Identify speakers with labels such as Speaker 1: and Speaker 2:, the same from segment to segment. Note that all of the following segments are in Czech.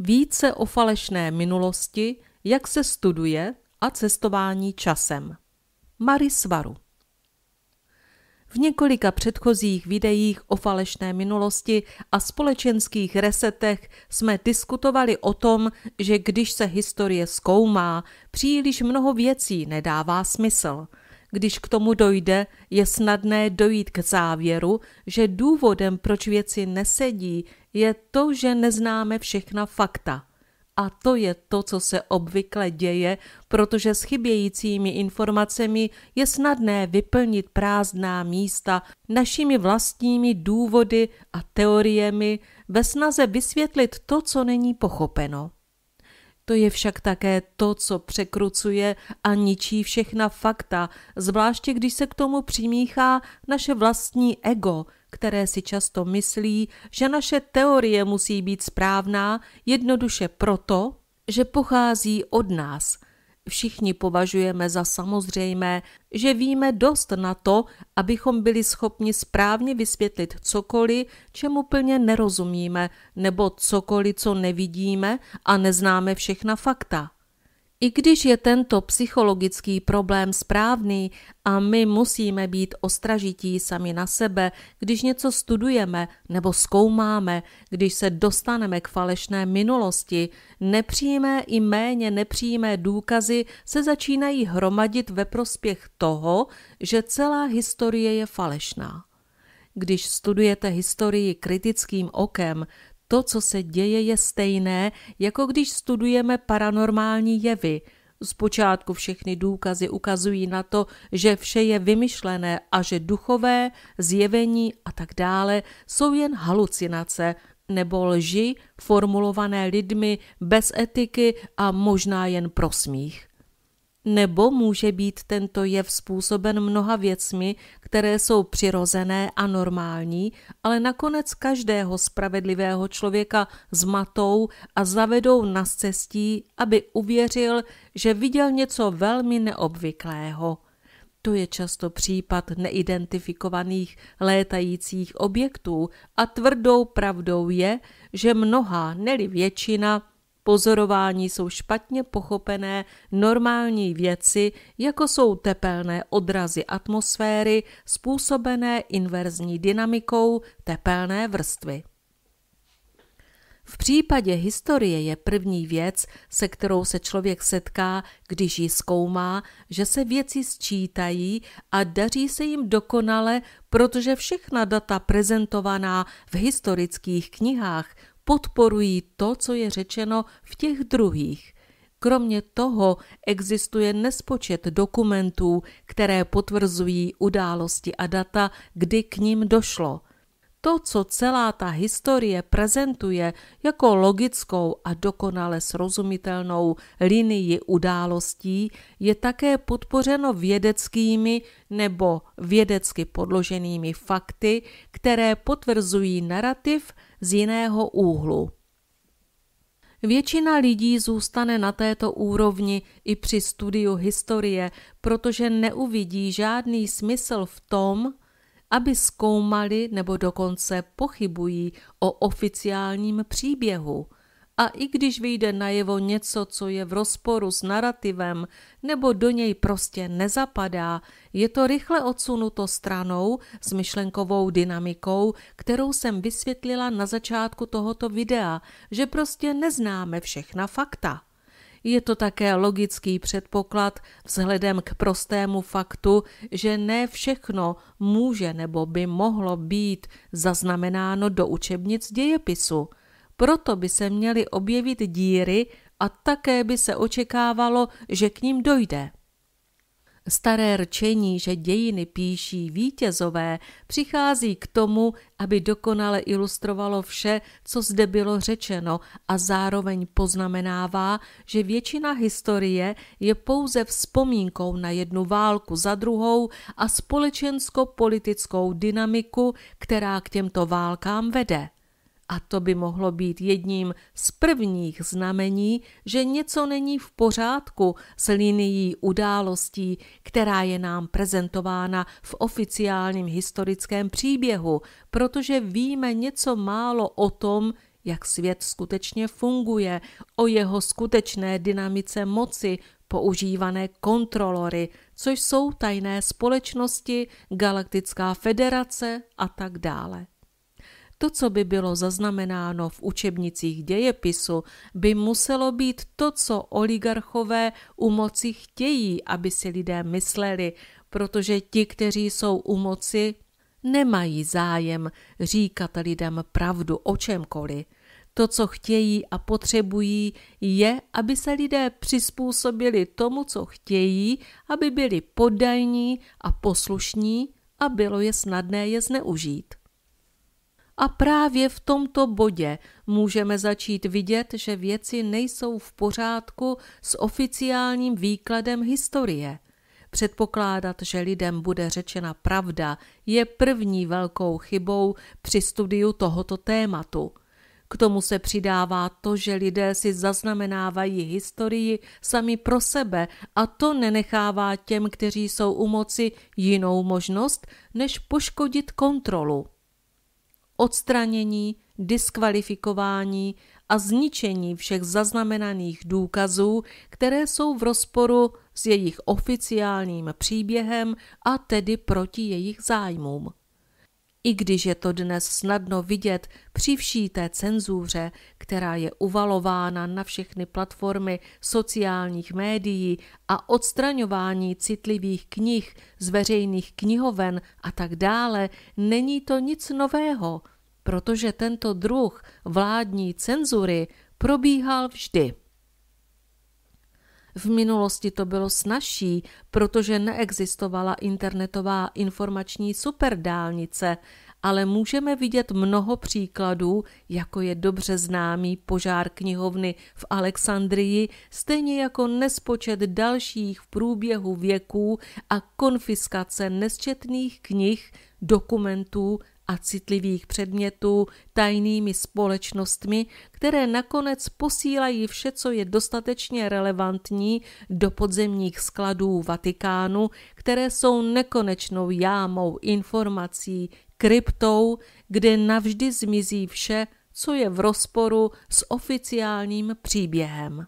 Speaker 1: Více o falešné minulosti, jak se studuje a cestování časem. Svaru. V několika předchozích videích o falešné minulosti a společenských resetech jsme diskutovali o tom, že když se historie zkoumá, příliš mnoho věcí nedává smysl. Když k tomu dojde, je snadné dojít k závěru, že důvodem, proč věci nesedí, je to, že neznáme všechna fakta. A to je to, co se obvykle děje, protože s chybějícími informacemi je snadné vyplnit prázdná místa našimi vlastními důvody a teoriemi ve snaze vysvětlit to, co není pochopeno. To je však také to, co překrucuje a ničí všechna fakta, zvláště když se k tomu přimíchá naše vlastní ego – které si často myslí, že naše teorie musí být správná jednoduše proto, že pochází od nás. Všichni považujeme za samozřejmé, že víme dost na to, abychom byli schopni správně vysvětlit cokoliv, čemu plně nerozumíme, nebo cokoliv, co nevidíme a neznáme všechna fakta. I když je tento psychologický problém správný a my musíme být ostražití sami na sebe, když něco studujeme nebo zkoumáme, když se dostaneme k falešné minulosti, nepřímé i méně nepřímé důkazy se začínají hromadit ve prospěch toho, že celá historie je falešná. Když studujete historii kritickým okem, to, co se děje, je stejné, jako když studujeme paranormální jevy. Zpočátku všechny důkazy ukazují na to, že vše je vymyšlené a že duchové, zjevení a tak dále jsou jen halucinace nebo lži formulované lidmi bez etiky a možná jen pro smích nebo může být tento jev způsoben mnoha věcmi, které jsou přirozené a normální, ale nakonec každého spravedlivého člověka zmatou a zavedou na cestí, aby uvěřil, že viděl něco velmi neobvyklého. To je často případ neidentifikovaných létajících objektů a tvrdou pravdou je, že mnoha, neli většina, pozorování jsou špatně pochopené normální věci, jako jsou tepelné odrazy atmosféry způsobené inverzní dynamikou tepelné vrstvy. V případě historie je první věc, se kterou se člověk setká, když ji zkoumá, že se věci sčítají a daří se jim dokonale, protože všechna data prezentovaná v historických knihách podporují to, co je řečeno v těch druhých. Kromě toho existuje nespočet dokumentů, které potvrzují události a data, kdy k ním došlo to, co celá ta historie prezentuje jako logickou a dokonale srozumitelnou linii událostí, je také podpořeno vědeckými nebo vědecky podloženými fakty, které potvrzují narrativ z jiného úhlu. Většina lidí zůstane na této úrovni i při studiu historie, protože neuvidí žádný smysl v tom, aby zkoumali nebo dokonce pochybují o oficiálním příběhu. A i když vyjde najevo něco, co je v rozporu s narrativem nebo do něj prostě nezapadá, je to rychle odsunuto stranou s myšlenkovou dynamikou, kterou jsem vysvětlila na začátku tohoto videa, že prostě neznáme všechna fakta. Je to také logický předpoklad vzhledem k prostému faktu, že ne všechno může nebo by mohlo být zaznamenáno do učebnic dějepisu. Proto by se měly objevit díry a také by se očekávalo, že k ním dojde. Staré rčení, že dějiny píší vítězové, přichází k tomu, aby dokonale ilustrovalo vše, co zde bylo řečeno a zároveň poznamenává, že většina historie je pouze vzpomínkou na jednu válku za druhou a společensko-politickou dynamiku, která k těmto válkám vede. A to by mohlo být jedním z prvních znamení, že něco není v pořádku s linií událostí, která je nám prezentována v oficiálním historickém příběhu, protože víme něco málo o tom, jak svět skutečně funguje, o jeho skutečné dynamice moci, používané kontrolory, což jsou tajné společnosti, galaktická federace a tak dále. To, co by bylo zaznamenáno v učebnicích dějepisu, by muselo být to, co oligarchové u moci chtějí, aby si lidé mysleli, protože ti, kteří jsou u moci, nemají zájem říkat lidem pravdu o čemkoliv. To, co chtějí a potřebují, je, aby se lidé přizpůsobili tomu, co chtějí, aby byli podajní a poslušní a bylo je snadné je zneužít. A právě v tomto bodě můžeme začít vidět, že věci nejsou v pořádku s oficiálním výkladem historie. Předpokládat, že lidem bude řečena pravda, je první velkou chybou při studiu tohoto tématu. K tomu se přidává to, že lidé si zaznamenávají historii sami pro sebe a to nenechává těm, kteří jsou u moci, jinou možnost, než poškodit kontrolu odstranění, diskvalifikování a zničení všech zaznamenaných důkazů, které jsou v rozporu s jejich oficiálním příběhem a tedy proti jejich zájmům. I když je to dnes snadno vidět při vší té cenzuře, která je uvalována na všechny platformy sociálních médií a odstraňování citlivých knih z veřejných knihoven a tak dále, není to nic nového, protože tento druh vládní cenzury probíhal vždy. V minulosti to bylo snažší, protože neexistovala internetová informační superdálnice, ale můžeme vidět mnoho příkladů, jako je dobře známý požár knihovny v Alexandrii, stejně jako nespočet dalších v průběhu věků a konfiskace nesčetných knih, dokumentů a citlivých předmětů tajnými společnostmi, které nakonec posílají vše, co je dostatečně relevantní do podzemních skladů Vatikánu, které jsou nekonečnou jámou informací, kryptou, kde navždy zmizí vše, co je v rozporu s oficiálním příběhem.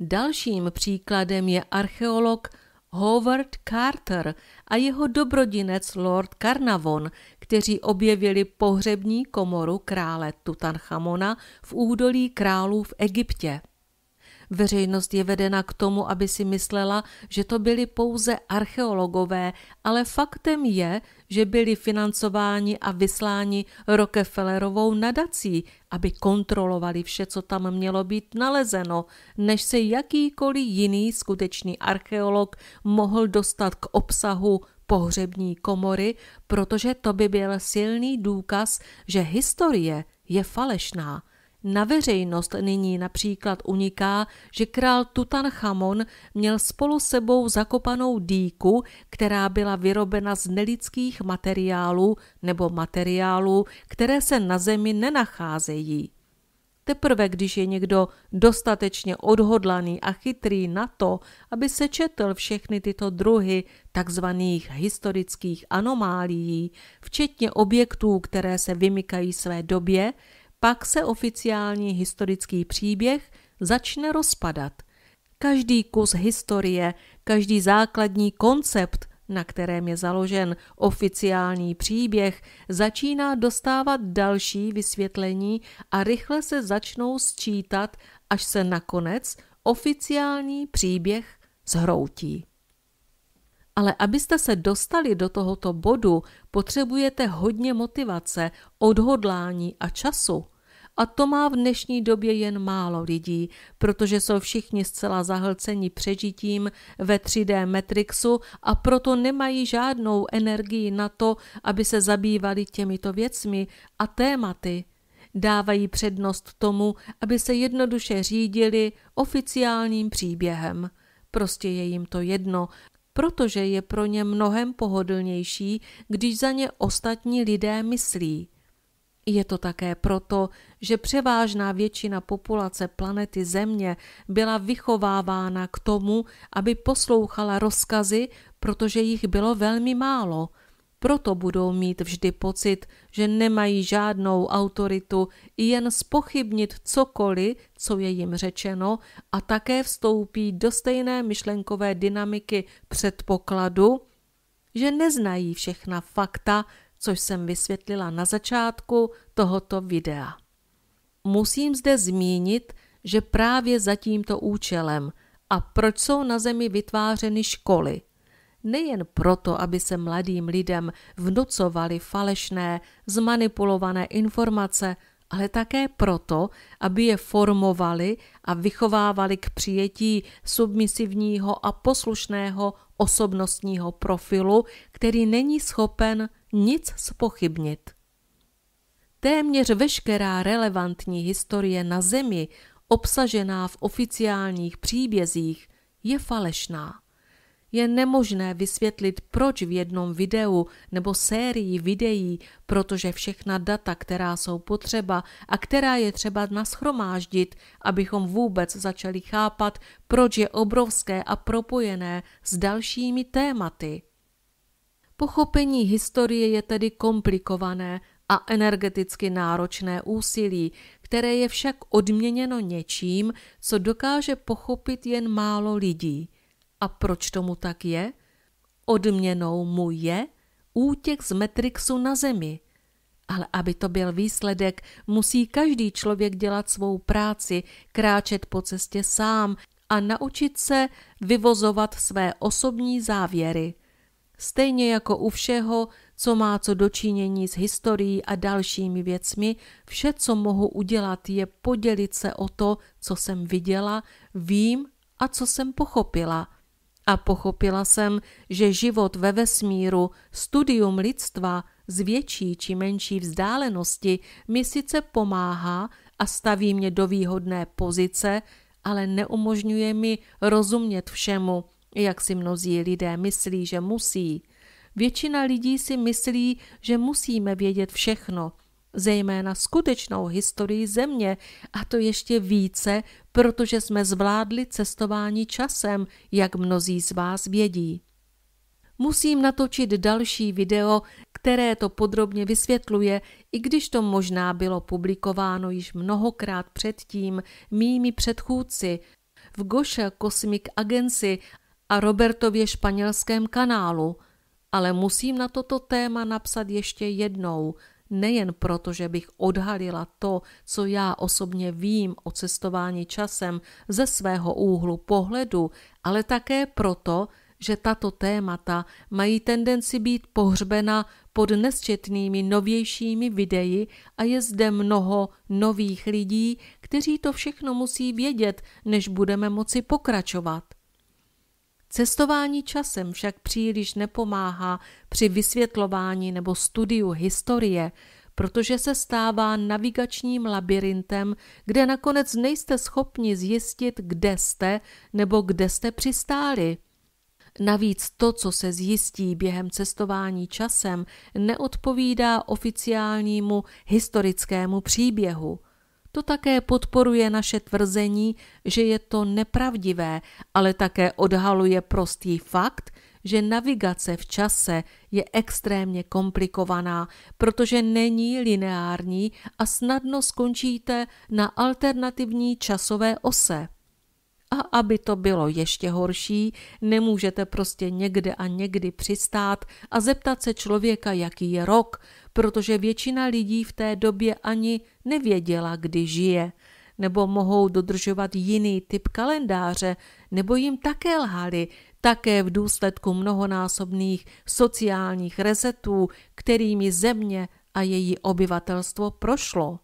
Speaker 1: Dalším příkladem je archeolog Howard Carter a jeho dobrodinec Lord Carnavon, kteří objevili pohřební komoru krále Tutanchamona v údolí králů v Egyptě. Veřejnost je vedena k tomu, aby si myslela, že to byli pouze archeologové, ale faktem je, že byli financováni a vysláni Rockefellerovou nadací, aby kontrolovali vše, co tam mělo být nalezeno, než se jakýkoliv jiný skutečný archeolog mohl dostat k obsahu pohřební komory, protože to by byl silný důkaz, že historie je falešná. Na veřejnost nyní například uniká, že král Tutanchamon měl spolu sebou zakopanou dýku, která byla vyrobena z nelidských materiálů nebo materiálů, které se na zemi nenacházejí. Teprve když je někdo dostatečně odhodlaný a chytrý na to, aby sečetl všechny tyto druhy takzvaných historických anomálií, včetně objektů, které se vymykají své době, pak se oficiální historický příběh začne rozpadat. Každý kus historie, každý základní koncept na kterém je založen oficiální příběh, začíná dostávat další vysvětlení a rychle se začnou sčítat, až se nakonec oficiální příběh zhroutí. Ale abyste se dostali do tohoto bodu, potřebujete hodně motivace, odhodlání a času – a to má v dnešní době jen málo lidí, protože jsou všichni zcela zahlceni přežitím ve 3D Matrixu a proto nemají žádnou energii na to, aby se zabývali těmito věcmi a tématy. Dávají přednost tomu, aby se jednoduše řídili oficiálním příběhem. Prostě je jim to jedno, protože je pro ně mnohem pohodlnější, když za ně ostatní lidé myslí. Je to také proto, že převážná většina populace planety Země byla vychovávána k tomu, aby poslouchala rozkazy, protože jich bylo velmi málo. Proto budou mít vždy pocit, že nemají žádnou autoritu i jen spochybnit cokoliv, co je jim řečeno, a také vstoupí do stejné myšlenkové dynamiky předpokladu, že neznají všechna fakta, což jsem vysvětlila na začátku tohoto videa. Musím zde zmínit, že právě za tímto účelem a proč jsou na zemi vytvářeny školy. Nejen proto, aby se mladým lidem vnucovaly falešné, zmanipulované informace, ale také proto, aby je formovali a vychovávali k přijetí submisivního a poslušného osobnostního profilu, který není schopen nic spochybnit. Téměř veškerá relevantní historie na Zemi, obsažená v oficiálních příbězích, je falešná. Je nemožné vysvětlit, proč v jednom videu nebo sérii videí, protože všechna data, která jsou potřeba a která je třeba nashromáždit, abychom vůbec začali chápat, proč je obrovské a propojené s dalšími tématy. Pochopení historie je tedy komplikované a energeticky náročné úsilí, které je však odměněno něčím, co dokáže pochopit jen málo lidí. A proč tomu tak je? Odměnou mu je útěk z Matrixu na Zemi. Ale aby to byl výsledek, musí každý člověk dělat svou práci, kráčet po cestě sám a naučit se vyvozovat své osobní závěry – stejně jako u všeho, co má co dočinění s historií a dalšími věcmi, vše, co mohu udělat, je podělit se o to, co jsem viděla, vím a co jsem pochopila. A pochopila jsem, že život ve vesmíru, studium lidstva z větší či menší vzdálenosti mi sice pomáhá a staví mě do výhodné pozice, ale neumožňuje mi rozumět všemu – jak si mnozí lidé myslí, že musí. Většina lidí si myslí, že musíme vědět všechno, zejména skutečnou historii země, a to ještě více, protože jsme zvládli cestování časem, jak mnozí z vás vědí. Musím natočit další video, které to podrobně vysvětluje, i když to možná bylo publikováno již mnohokrát předtím mými předchůdci v Gosha Cosmic Agency a Robertově španělském kanálu, ale musím na toto téma napsat ještě jednou, nejen proto, že bych odhalila to, co já osobně vím o cestování časem ze svého úhlu pohledu, ale také proto, že tato témata mají tendenci být pohřbena pod nesčetnými novějšími videi a je zde mnoho nových lidí, kteří to všechno musí vědět, než budeme moci pokračovat. Cestování časem však příliš nepomáhá při vysvětlování nebo studiu historie, protože se stává navigačním labirintem, kde nakonec nejste schopni zjistit, kde jste nebo kde jste přistáli. Navíc to, co se zjistí během cestování časem, neodpovídá oficiálnímu historickému příběhu. To také podporuje naše tvrzení, že je to nepravdivé, ale také odhaluje prostý fakt, že navigace v čase je extrémně komplikovaná, protože není lineární a snadno skončíte na alternativní časové ose. A aby to bylo ještě horší, nemůžete prostě někde a někdy přistát a zeptat se člověka, jaký je rok, protože většina lidí v té době ani nevěděla, kdy žije, nebo mohou dodržovat jiný typ kalendáře, nebo jim také lhali, také v důsledku mnohonásobných sociálních rezetů, kterými země a její obyvatelstvo prošlo.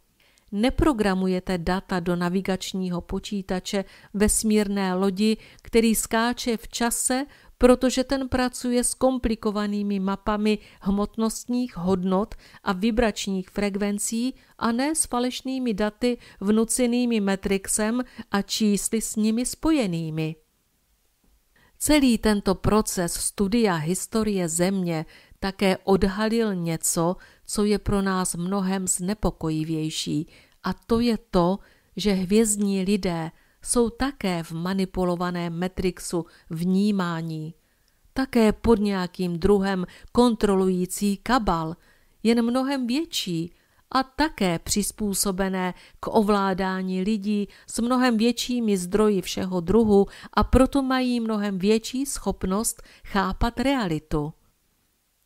Speaker 1: Neprogramujete data do navigačního počítače vesmírné lodi, který skáče v čase protože ten pracuje s komplikovanými mapami hmotnostních hodnot a vibračních frekvencí a ne s falešnými daty vnucenými metrixem a čísly s nimi spojenými. Celý tento proces studia historie země také odhalil něco, co je pro nás mnohem znepokojivější, a to je to, že hvězdní lidé jsou také v manipulovaném metrixu vnímání, také pod nějakým druhem kontrolující kabal, jen mnohem větší a také přizpůsobené k ovládání lidí s mnohem většími zdroji všeho druhu a proto mají mnohem větší schopnost chápat realitu.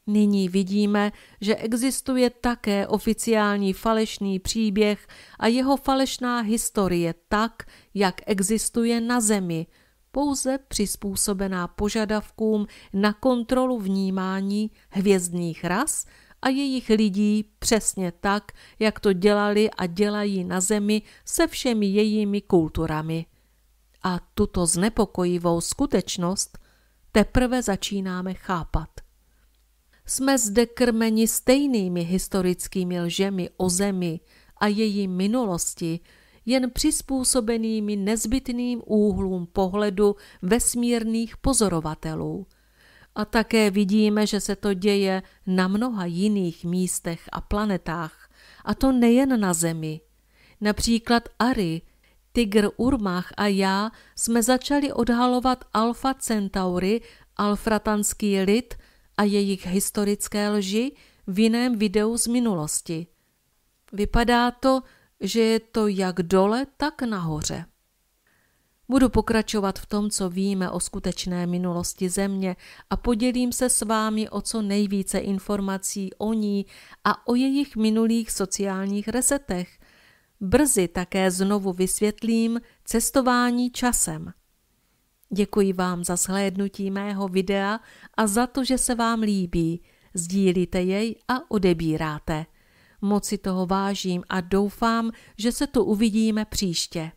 Speaker 1: Nyní vidíme, že existuje také oficiální falešný příběh a jeho falešná historie tak, jak existuje na Zemi, pouze přizpůsobená požadavkům na kontrolu vnímání hvězdných ras a jejich lidí přesně tak, jak to dělali a dělají na Zemi se všemi jejími kulturami. A tuto znepokojivou skutečnost teprve začínáme chápat jsme zde krmeni stejnými historickými lžemi o zemi a její minulosti, jen přizpůsobenými nezbytným úhlům pohledu vesmírných pozorovatelů. A také vidíme, že se to děje na mnoha jiných místech a planetách, a to nejen na Zemi. Například Ari, Tigr Urmach a já jsme začali odhalovat Alfa Centauri, alfratanský lid – a jejich historické lži v jiném videu z minulosti. Vypadá to, že je to jak dole, tak nahoře. Budu pokračovat v tom, co víme o skutečné minulosti země a podělím se s vámi o co nejvíce informací o ní a o jejich minulých sociálních resetech. Brzy také znovu vysvětlím cestování časem. Děkuji vám za shlédnutí mého videa a za to, že se vám líbí. Sdílíte jej a odebíráte. Moc si toho vážím a doufám, že se tu uvidíme příště.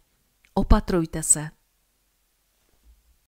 Speaker 1: Opatrujte se.